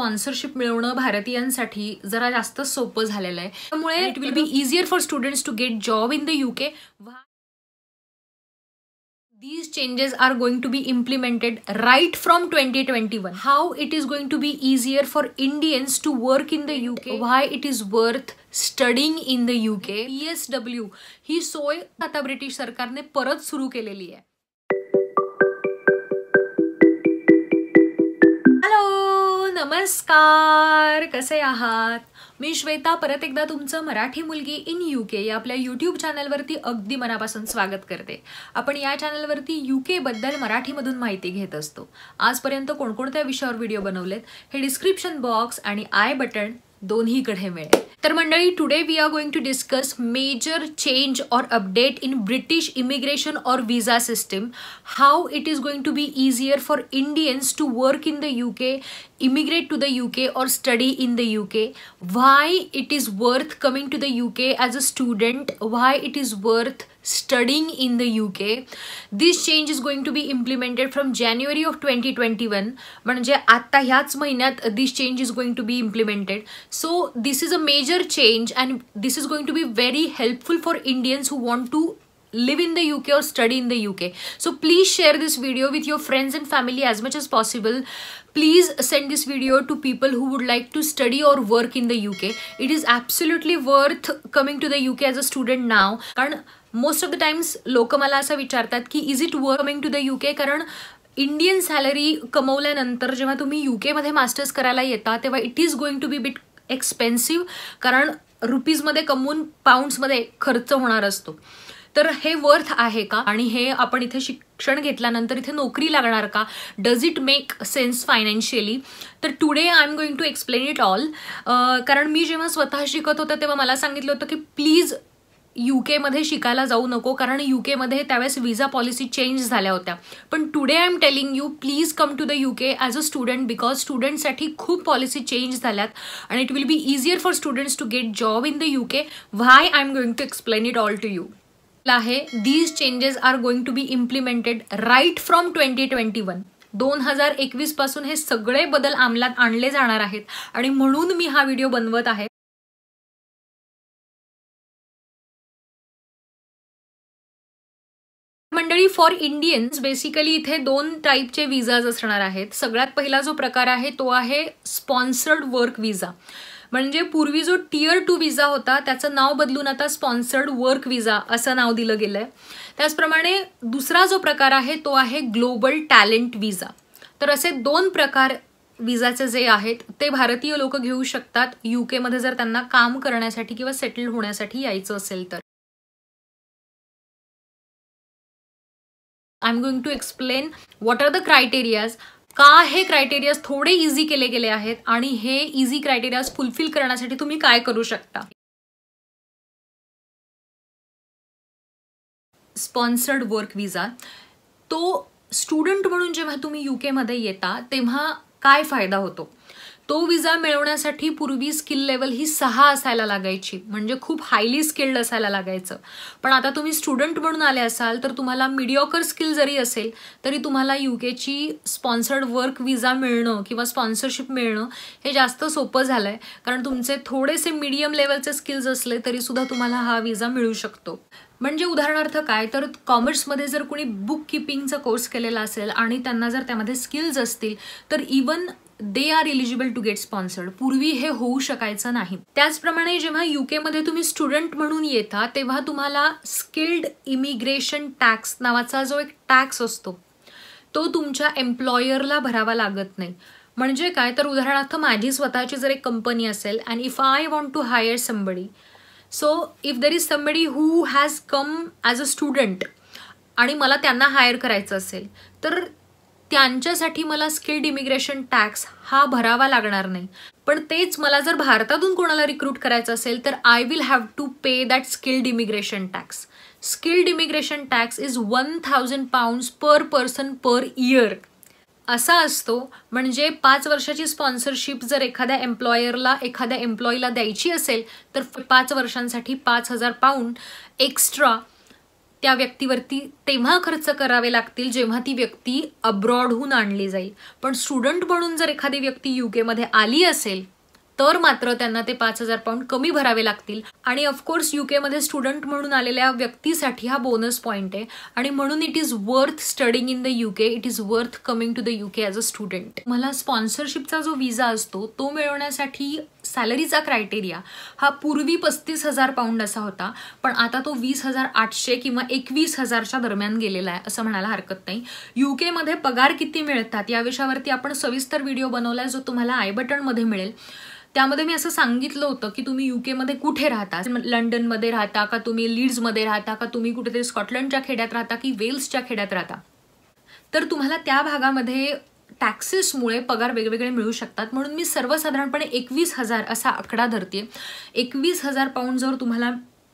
Sponsorship मिळवणं भारतीयांसाठी जरा जास्त सोपं झालेलं आहे त्यामुळे it will be easier for students to get job in the UK these changes are going to be implemented right from twenty twenty one how it is going to be easier for Indians to work in the UK why it is worth studying in the UK P W ही सोय आता British सरकारने परत सुरू केलेली आहे नमस्कार कसे आहात मी श्वेता परत एकदा तुमचं मराठी मुलगी इन यू के या आपल्या यूट्यूब चॅनलवरती अगदी मनापासून स्वागत करते आपण या चॅनलवरती यू केबद्दल मराठीमधून माहिती घेत असतो आजपर्यंत कोणकोणत्या विषयावर व्हिडिओ बनवलेत हे डिस्क्रिप्शन बॉक्स आणि आय बटन दोन्हीकडे मिळेल तर मंडळी today we are going to discuss major change or update in British immigration or visa system how it is going to be easier for Indians to work in the U K immigrate to the UK or study in the UK, why it is worth coming to the UK as a student, why it is worth studying in the UK. This change is going to be implemented from January of 2021. this change is going to be implemented. So this is a major change and this is going to be very helpful for Indians who want to live in the UK or study in the UK. So please share this video with your friends and family as much as possible. Please send this video to people who would like to study or work in the UK. It is absolutely worth coming to the UK as a student now. Most of the times लोक मला असं विचारतात की is it warming to the U K कारण Indian salary कमवल्यानंतर जेव्हा तुम्ही you केमध्ये masters करायला येता तेव्हा it is going to be bit expensive कारण रुपीजमध्ये कमवून पाऊंड्समध्ये खर्च होणार असतो तर हे वर्थ आहे का आणि हे आपण इथे शिक्षण घेतल्यानंतर इथे नोकरी लागणार का does it make sense financially तर today I am going to explain it all कारण मी जेव्हा स्वतः शिकत होतं तेव्हा मला सांगितलं होतं की प्लीज यू केमध्ये शिकायला जाऊ नको कारण यू केमध्ये त्यावेळेस विजा पॉलिसी चेंज झाल्या होत्या पण today I am telling you please come to the U K as a student because स्टुडंटसाठी खूप पॉलिसी चेंज झाल्यात आणि it will be easier for students to get job in the U K why I am going to explain it all to you आहे these changes are going to be implemented right from twenty twenty one दोन हजार एकवीसपासून हे सगळे बदल अंमलात आणले जाणार आहेत आणि म्हणून मी हा व्हिडिओ बनवत आहे मंडळी फॉर इंडियन्स बेसिकली इथे दोन टाईपचे विजाज असणार आहेत सगळ्यात पहिला जो प्रकार आहे तो आहे स्पॉन्सर्ड वर्क विजा म्हणजे पूर्वी जो टियर टू विजा होता त्याचं नाव बदलून आता स्पॉन्सर्ड वर्क विजा असं नाव दिलं गेलं आहे त्याचप्रमाणे दुसरा जो प्रकार आहे तो आहे ग्लोबल टॅलेंट विजा तर असे दोन प्रकार विजाचे जे आहेत ते भारतीय लोक घेऊ शकतात यूकेमध्ये जर त्यांना काम करण्यासाठी किंवा सेटल होण्यासाठी यायचं असेल तर I am going to explain what are the criterias का हे क्रायटेरियाज थोडे इझी केले गेले आहेत आणि हे इझी क्रायटेरियाज फुलफिल करण्यासाठी तुम्ही काय करू शकता स्पॉन्सर्ड वर्क विजा तो स्टुडंट म्हणून जेव्हा तुम्ही यू केमध्ये येता तेव्हा काय फायदा होतो तो विजा मिळवण्यासाठी पूर्वी स्किल लेवल ही सहा असायला लागायची म्हणजे खूप हायली स्किल्ड असायला लागायचं पण आता तुम्ही स्टुडंट म्हणून आले असाल तर तुम्हाला मिडिओकर स्किल जरी असेल तरी तुम्हाला यू केची स्पॉन्सर्ड वर्क विजा मिळणं किंवा स्पॉन्सरशिप मिळणं हे जास्त सोपं झालं आहे कारण तुमचे थोडेसे मीडियम लेवलचे स्किल्स असले तरीसुद्धा तुम्हाला हा विजा मिळू शकतो म्हणजे उदाहरणार्थ काय तर कॉमर्समध्ये जर कोणी बुक किपिंगचा कोर्स केलेला असेल आणि त्यांना जर त्यामध्ये स्किल्स असतील तर even they are eligible to get sponsored पूर्वी हे होऊ शकायचं नाही त्याचप्रमाणे जेव्हा युकेमध्ये तुम्ही स्टुडंट म्हणून येता तेव्हा तुम्हाला स्किल्ड इमिग्रेशन टॅक्स नावाचा जो एक टॅक्स असतो तो तुमच्या एम्प्लॉयरला भरावा लागत नाही म्हणजे काय तर उदाहरणार्थ माझी स्वतःची जर एक कंपनी असेल and if I want to hire somebody so if there is somebody who has come as a student आणि मला त्यांना हायर करायचं असेल तर त्यांच्यासाठी मला स्किल्ड इमिग्रेशन टॅक्स हा भरावा लागणार नाही पण तेच मला जर भारतातून कोणाला रिक्रूट करायचं असेल तर I will have to pay that skilled immigration tax skilled immigration tax is one thousand pound per person per year असा असतो म्हणजे पाच वर्षाची स्पॉन्सरशिप जर एखाद्या एम्प्लॉयरला एखाद्या एम्प्लॉईला द्यायची असेल तर पाच वर्षांसाठी पाच हजार पाऊंड एक्स्ट्रा त्या व्यक्तीवरती तेव्हा खर्च करावे लागतील जेव्हा ती व्यक्ती अब्रॉडहून आणली जाईल पण स्टुडंट म्हणून जर एखादी व्यक्ती युकेमध्ये आली असेल तर मात्र त्यांना ते पाच हजार पाऊंड कमी भरावे लागतील आणि ऑफकोर्स युकेमध्ये स्टुडंट म्हणून आलेल्या व्यक्तीसाठी हा बोनस पॉईंट आहे आणि म्हणून it is worth studying in the UK it is worth coming to the UK as a student मला स्पॉन्सरशिपचा जो विजा असतो तो मिळवण्यासाठी सॅलरीचा क्रायटेरिया हा पूर्वी पस्तीस हजार पाऊंड असा होता पण आता तो वीस हजार आठशे किंवा एकवीस हजारच्या दरम्यान गेलेला आहे असं म्हणायला हरकत नाही युकेमध्ये पगार किती मिळतात या विषयावरती आपण सविस्तर व्हिडिओ बनवला जो तुम्हाला आय बटनमध्ये मिळेल त्यामध्ये मी असं सांगितलं होतं की तुम्ही युकेमध्ये कुठे राहता लंडनमध्ये राहता का तुम्ही लीड्समध्ये राहता का तुम्ही कुठेतरी स्कॉटलंडच्या खेड्यात राहता की वेल्सच्या खेड्यात राहता तर तुम्हाला त्या भागामध्ये टॅक्सेसमुळे पगार वेगवेगळे मिळू शकतात म्हणून मी सर्वसाधारणपणे एकवीस हजार असा आकडा धरते एकवीस हजार पाऊंड जर तुम्हाला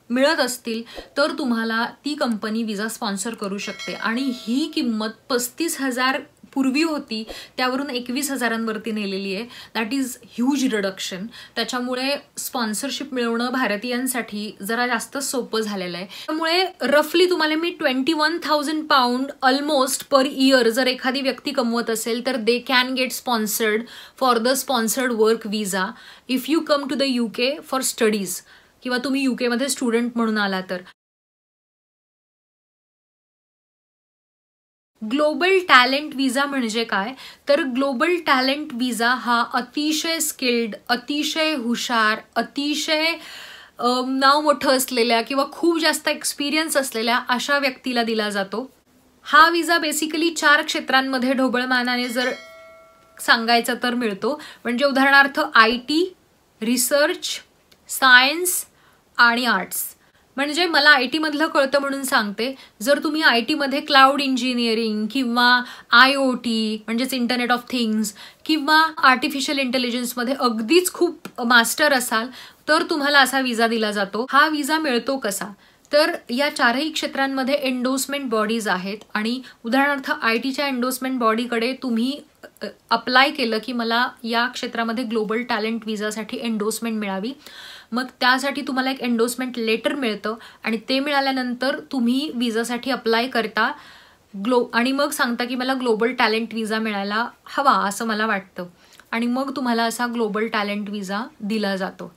मिळत असतील तर तुम्हाला ती कंपनी विजा स्पॉन्सर करू शकते आणि ही किंमत पस्तीस हजार पूर्वी होती त्यावरून एकवीस हजारांवरती नेलेली आहे दॅट इज ह्यूज रिडक्शन त्याच्यामुळे स्पॉन्सरशिप मिळवणं भारतीयांसाठी जरा जास्त सोपं झालेलं आहे त्यामुळे रफली तुम्हाला मी twenty one thousand pound almost per year जर एखादी व्यक्ती कमवत असेल तर they can get sponsored for the sponsored work visa if you come to the U K for studies किंवा तुम्ही यू केमध्ये स्टुडंट म्हणून आला तर ग्लोबल टॅलेंट विजा म्हणजे काय तर ग्लोबल टॅलेंट विजा हा अतिशय स्किल्ड अतिशय हुशार अतिशय नाव मोठं असलेल्या किंवा खूप जास्त एक्सपिरियन्स असलेल्या अशा व्यक्तीला दिला जातो हा विजा बेसिकली चार क्षेत्रांमध्ये ढोबळमानाने जर सांगायचं तर मिळतो म्हणजे उदाहरणार्थ आय टी रिसर्च सायन्स आणि आर्ट्स म्हणजे मला आय मधलं कळतं म्हणून सांगते जर तुम्ही आय मध्ये क्लाउड इंजिनिअरिंग किंवा आय ओ टी म्हणजेच इंटरनेट ऑफ थिंग्स किंवा आर्टिफिशियल इंटेलिजन्समध्ये अगदीच खूप मास्टर असाल तर तुम्हाला असा विजा दिला जातो हा विजा मिळतो कसा तर या चारही क्षेत्रांमध्ये एंडोसमेंट बॉडीज आहेत आणि उदाहरणार्थ आय टीच्या बॉडी बॉडीकडे तुम्ही अप्लाय केलं की मला या क्षेत्रामध्ये ग्लोबल टॅलेंट विजासाठी एंडोसमेंट मिळावी मग त्यासाठी तुम्हाला एक एंडोसमेंट लेटर मिळतं आणि ते मिळाल्यानंतर तुम्ही विजासाठी अप्लाय करता ग्लो आणि मग सांगता की मला ग्लोबल टॅलेंट विजा मिळायला हवा असं मला वाटतं आणि मग तुम्हाला असा ग्लोबल टॅलेंट विजा दिला जातो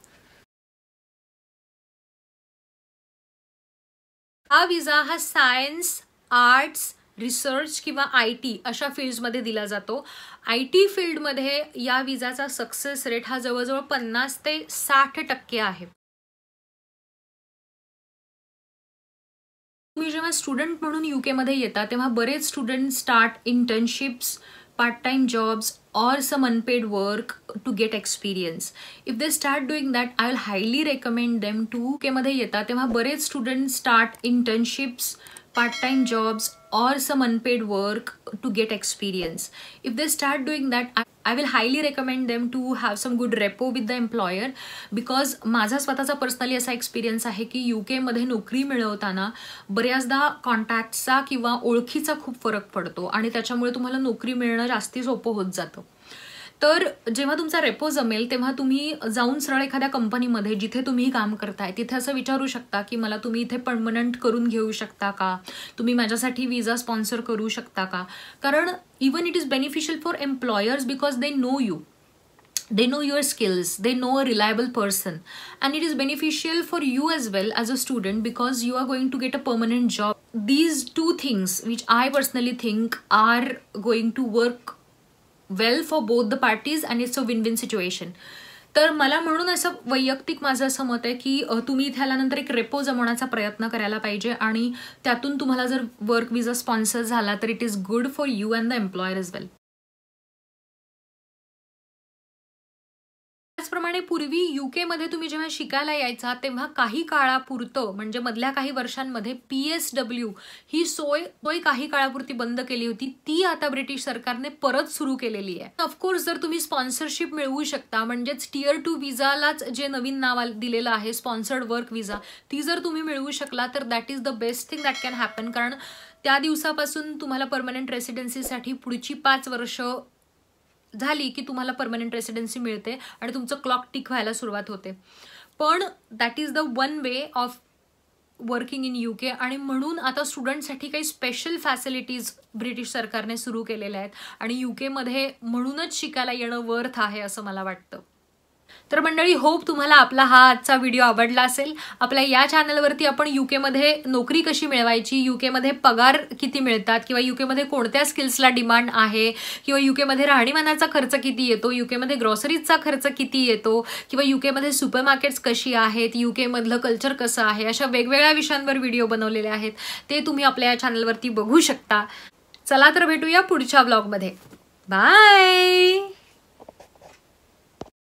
हा विजा हा सायन्स आर्ट्स रिसर्च किंवा आय टी अशा फील्डमध्ये दिला जातो आय टी फील्डमध्ये या विजाचा सक्सेस रेट हा जवळजवळ पन्नास ते साठ टक्के आहे तुम्ही जेव्हा स्टुडंट म्हणून युकेमध्ये मध्ये येता तेव्हा बरेच student start internships part jobs or some unpaid work to get experience if they start doing that I will highly recommend them to K मध्ये येतात तेव्हा बरेच student start internships part time jobs or some unpaid work to get experience if they start doing that I will highly recommend them to have some good repo with the employer because माझा स्वतःचा personally असा experience आहे की you केमध्ये नोकरी मिळवताना बऱ्याचदा कॉन्टॅक्टचा किंवा ओळखीचा खूप फरक पडतो आणि त्याच्यामुळे तुम्हाला नोकरी मिळणं जास्ती सोपं होत जातं तर जेव्हा तुमचा रेपो जमेल तेव्हा तुम्ही जाऊन सरळ एखाद्या कंपनीमध्ये जिथे तुम्ही काम करताय तिथे असं विचारू शकता की मला तुम्ही इथे पर्मनंट करून घेऊ शकता का तुम्ही माझ्यासाठी विजा स्पॉन्सर करू शकता का कारण even it is beneficial for employers because they know you they know your skills they know a reliable person and it is beneficial for you as well as a student because you are going to get a permanent job these two things which I personally think are going to work well for both the parties and it's a win win situation तर मला म्हणून असं वैयक्तिक माझं असं मत आहे की तुम्ही इथे आल्यानंतर एक रेपो जमवण्याचा प्रयत्न करायला पाहिजे आणि त्यातून तुम्हाला जर वर्क विजा स्पॉन्सर झाला तर it is good for you and the employer is well त्याचप्रमाणे पूर्वी युकेमध्ये तुम्ही जेव्हा शिकायला यायचा तेव्हा काही काळापुरतं म्हणजे मधल्या काही वर्षांमध्ये पी एस डब्ल्यू ही सोय सोय काही काळापुरती बंद केली होती ती आता ब्रिटिश सरकारने परत सुरू केलेली आहे ऑफकोर्स जर तुम्ही स्पॉन्सरशिप मिळवू शकता म्हणजेच टिअर टू विजालाच जे नवीन नाव दिलेलं आहे स्पॉन्सर्ड वर्क विजा ती जर तुम्ही मिळवू शकला तर that is the best thing that can happen कारण त्या दिवसापासून तुम्हाला परमनंट रेसिडेन्सीसाठी पुढची पाच वर्ष झाली की तुम्हाला परमनंट रेसिडेन्सी मिळते आणि तुमचं क्लॉक टिक व्हायला सुरुवात होते पण that is the one way of working in U K आणि म्हणून आता स्टुडंटसाठी काही स्पेशल फॅसिलिटीज ब्रिटिश सरकारने सुरू केलेल्या आहेत आणि यू केमध्ये म्हणूनच शिकायला येणं वर्थ आहे असं मला वाटतं तर मंडळी होप तुम्हाला आपला हा आजचा व्हिडिओ आवडला असेल आपल्या या चॅनलवरती आपण युकेमध्ये नोकरी कशी मिळवायची युकेमध्ये पगार किती मिळतात किंवा युकेमध्ये कोणत्या स्किल्सला डिमांड आहे किंवा युकेमध्ये राहणीमानाचा खर्च किती येतो युकेमध्ये ग्रॉसरीजचा खर्च किती येतो किंवा युकेमध्ये सुपर मार्केट्स कशी आहेत युकेमधलं कल्चर कसं आहे अशा वेगवेगळ्या विषयांवर व्हिडिओ बनवलेले आहेत ते तुम्ही आपल्या या चॅनलवरती बघू शकता चला तर भेटूया पुढच्या ब्लॉगमध्ये बाय